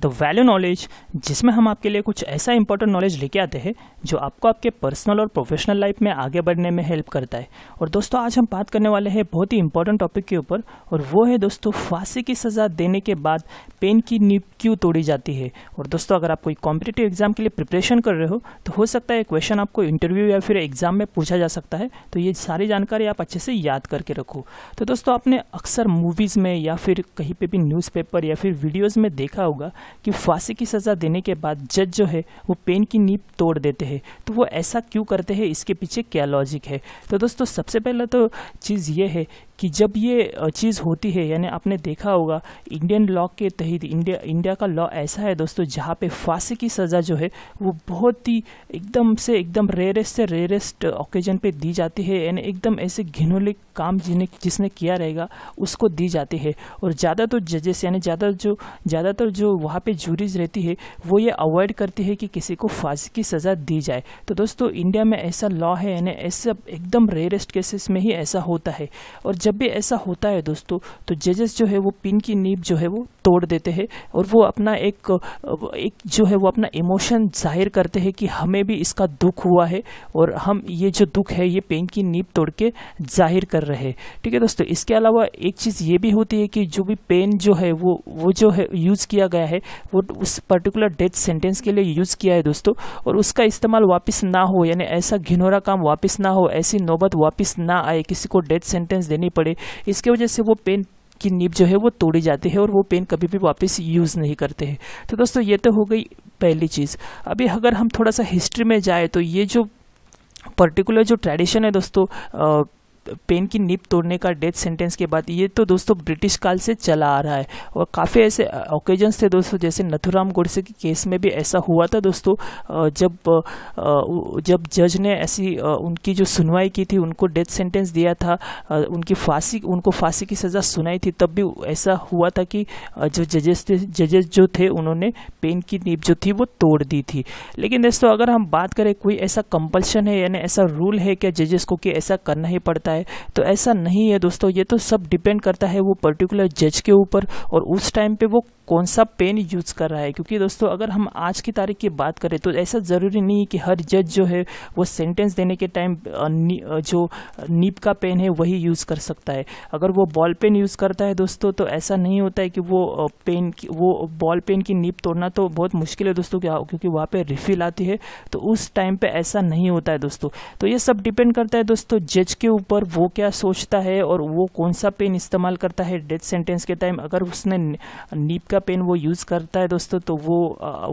the value knowledge जिसमें हम आपके लिए कुछ ऐसा इंपॉर्टेंट नॉलेज लेके आते हैं जो आपको आपके पर्सनल और प्रोफेशनल लाइफ में आगे बढ़ने में हेल्प करता है और दोस्तों आज हम बात करने वाले हैं बहुत ही इंपॉर्टेंट टॉपिक के ऊपर और वो है दोस्तों फांसी की सज़ा देने के बाद पेन की नींब क्यों तोड़ी जाती है और दोस्तों अगर आप कोई कॉम्पिटेटिव एग्जाम के लिए प्रिपरेशन कर रहे हो तो हो सकता है क्वेश्चन आपको इंटरव्यू या फिर एग्जाम में पूछा जा सकता है तो ये सारी जानकारी आप अच्छे से याद करके रखो तो दोस्तों आपने अक्सर मूवीज़ में या फिर कहीं पर भी न्यूज़पेपर या फिर वीडियोज़ में देखा होगा कि फांसी की सज़ा देने के बाद जज जो है वो पेन की नींब तोड़ देते हैं तो वो ऐसा क्यों करते हैं इसके पीछे क्या लॉजिक है तो दोस्तों सबसे पहला तो चीज़ ये है कि जब ये चीज़ होती है यानी आपने देखा होगा इंडियन लॉ के तहत इंडिया इंडिया का लॉ ऐसा है दोस्तों जहाँ पे फांसी की सज़ा जो है वो बहुत ही एकदम से एकदम रेयरेस्ट से रेयरेस्ट ओकेजन पे दी जाती है यानी एकदम ऐसे घिनौले काम जिन्हें जिसने किया रहेगा उसको दी जाती है और ज़्यादातर तो जजेस यानी ज़्यादा जो ज़्यादातर जो वहाँ पर जूरीज रहती है वो ये अवॉइड करती है कि किसी को फांसी की सज़ा दी जाए तो दोस्तों इंडिया में ऐसा लॉ है यानी ऐसा एकदम रेयरेस्ट केसेस में ही ऐसा होता है और जब भी ऐसा होता है दोस्तों तो जजेस जो है वो पिन की नीब जो है वो तोड़ देते हैं और वो अपना एक एक जो है वो अपना इमोशन जाहिर करते हैं कि हमें भी इसका दुख हुआ है और हम ये जो दुख है ये पेन की नीब तोड़ के जाहिर कर रहे हैं ठीक है दोस्तों इसके अलावा एक चीज़ ये भी होती है कि जो भी पेन जो है वो वो जो है यूज़ किया गया है वो उस पर्टिकुलर डेथ सेंटेंस के लिए यूज़ किया है दोस्तों और उसका इस्तेमाल वापस ना हो यानी ऐसा घिनोरा काम वापस ना हो ऐसी नौबत वापस ना आए किसी को डेथ सेंटेंस देनी पड़े इसके वजह से वो पेन की निब जो है वो तोड़ी जाती है और वो पेन कभी भी वापस यूज़ नहीं करते हैं तो दोस्तों ये तो हो गई पहली चीज़ अभी अगर हम थोड़ा सा हिस्ट्री में जाए तो ये जो पर्टिकुलर जो ट्रेडिशन है दोस्तों पेन की निप तोड़ने का डेथ सेंटेंस के बाद ये तो दोस्तों ब्रिटिश काल से चला आ रहा है और काफ़ी ऐसे ओकेजन्स थे दोस्तों जैसे नथुराम गोडसे के केस में भी ऐसा हुआ था दोस्तों जब जब जज ने ऐसी उनकी जो सुनवाई की थी उनको डेथ सेंटेंस दिया था उनकी फांसी उनको फांसी की सज़ा सुनाई थी तब भी ऐसा हुआ था कि जो जजेस थे जजेस जो थे उन्होंने पेन की नीप जो थी वो तोड़ दी थी लेकिन दोस्तों अगर हम बात करें कोई ऐसा कंपल्शन है यानी ऐसा रूल है क्या जजेस को कि ऐसा करना ही पड़ता है है तो ऐसा नहीं है दोस्तों ये तो सब डिपेंड करता है वो पर्टिकुलर जज के ऊपर और उस टाइम पे वो कौन सा पेन यूज़ कर रहा है क्योंकि दोस्तों अगर हम आज की तारीख की बात करें तो ऐसा ज़रूरी नहीं है कि हर जज जो है वो सेंटेंस देने के टाइम जो नीप का पेन है वही यूज़ कर सकता है अगर वो बॉल पेन यूज़ करता है दोस्तों तो ऐसा नहीं होता है कि वो पेन की वो बॉल पेन की नीप तोड़ना तो बहुत मुश्किल है दोस्तों क्या क्योंकि वहाँ पर रिफिल आती है तो उस टाइम पर ऐसा नहीं होता है दोस्तों तो ये सब डिपेंड करता है दोस्तों जज के ऊपर और वो क्या सोचता है और वो कौन सा पेन इस्तेमाल करता है डेथ सेंटेंस के टाइम अगर उसने नीप का पेन वो यूज़ करता है दोस्तों तो वो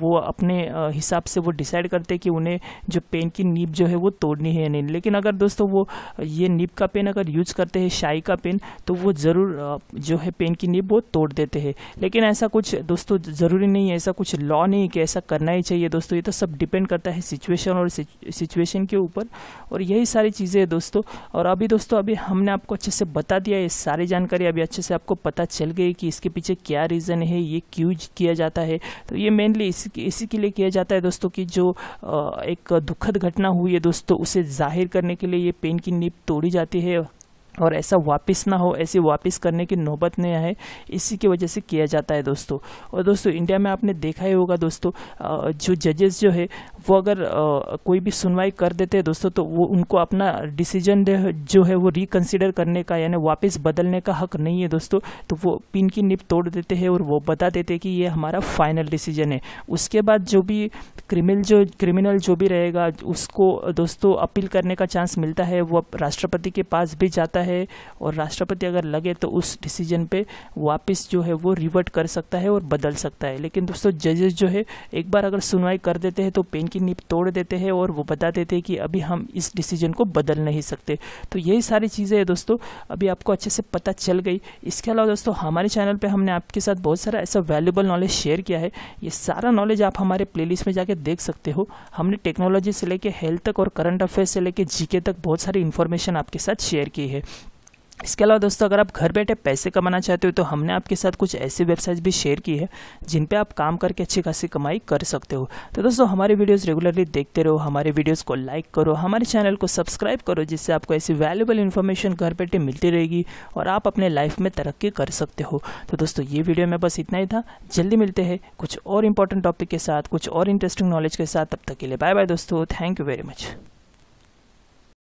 वो अपने हिसाब से वो डिसाइड करते हैं कि उन्हें जो पेन की नीप जो है वो तोड़नी है या नहीं लेकिन अगर दोस्तों वो ये नीप का पेन अगर यूज़ करते हैं शाई का पेन तो वो ज़रूर जो है पेन की नीप वो तोड़ देते हैं लेकिन ऐसा कुछ दोस्तों ज़रूरी नहीं है ऐसा कुछ लॉ नहीं कि ऐसा करना ही चाहिए दोस्तों ये तो सब डिपेंड करता है सिचुएशन और सिचुएशन के ऊपर और यही सारी चीज़ें दोस्तों और अभी तो दोस्तों अभी हमने आपको अच्छे से बता दिया ये सारी जानकारी अभी अच्छे से आपको पता चल गई कि इसके पीछे क्या रीज़न है ये क्यों किया जाता है तो ये मेनली इसी इसी के लिए किया जाता है दोस्तों कि जो एक दुखद घटना हुई है दोस्तों उसे जाहिर करने के लिए ये पेन की नीप तोड़ी जाती है और ऐसा वापस ना हो ऐसे वापस करने की नौबत नहीं आए इसी की वजह से किया जाता है दोस्तों और दोस्तों इंडिया में आपने देखा ही होगा दोस्तों जो जजेस जो है वो अगर कोई भी सुनवाई कर देते हैं दोस्तों तो वो उनको अपना डिसीजन जो है वो रिकन्सिडर करने का यानी वापस बदलने का हक नहीं है दोस्तों तो वो पिन की निप तोड़ देते हैं और वो बता देते हैं कि ये हमारा फाइनल डिसीजन है उसके बाद जो भी क्रिमिनल जो क्रिमिनल जो भी रहेगा उसको दोस्तों अपील करने का चांस मिलता है वो राष्ट्रपति के पास भी जाता है है और राष्ट्रपति अगर लगे तो उस डिसीजन पे वापस जो है वो रिवर्ट कर सकता है और बदल सकता है लेकिन दोस्तों जजेस जो है एक बार अगर सुनवाई कर देते हैं तो पेन की नीप तोड़ देते हैं और वो बता देते हैं कि अभी हम इस डिसीजन को बदल नहीं सकते तो यही सारी चीज़ें हैं दोस्तों अभी आपको अच्छे से पता चल गई इसके अलावा दोस्तों हमारे चैनल पर हमने आपके साथ बहुत सारा ऐसा वैल्यूबल नॉलेज शेयर किया है ये सारा नॉलेज आप हमारे प्लेलिस्ट में जाके देख सकते हो हमने टेक्नोलॉजी से लेकर हेल्थ तक और करंट अफेयर से लेकर जीके तक बहुत सारी इन्फॉर्मेशन आपके साथ शेयर की है इसके अलावा दोस्तों अगर आप घर बैठे पैसे कमाना चाहते हो तो हमने आपके साथ कुछ ऐसी वेबसाइट भी शेयर की है जिन पे आप काम करके अच्छी खासी कमाई कर सकते हो तो दोस्तों हमारे वीडियोस रेगुलरली देखते रहो हमारे वीडियोस को लाइक करो हमारे चैनल को सब्सक्राइब करो जिससे आपको ऐसी वैल्यूबल इन्फॉर्मेशन घर बैठे मिलती रहेगी और आप अपने लाइफ में तरक्की कर सकते हो तो दोस्तों ये वीडियो में बस इतना ही था जल्दी मिलते हैं कुछ और इंपॉर्टेंट टॉपिक के साथ कुछ और इंटरेस्टिंग नॉलेज के साथ तब तक के लिए बाय बाय दोस्तों थैंक यू वेरी मच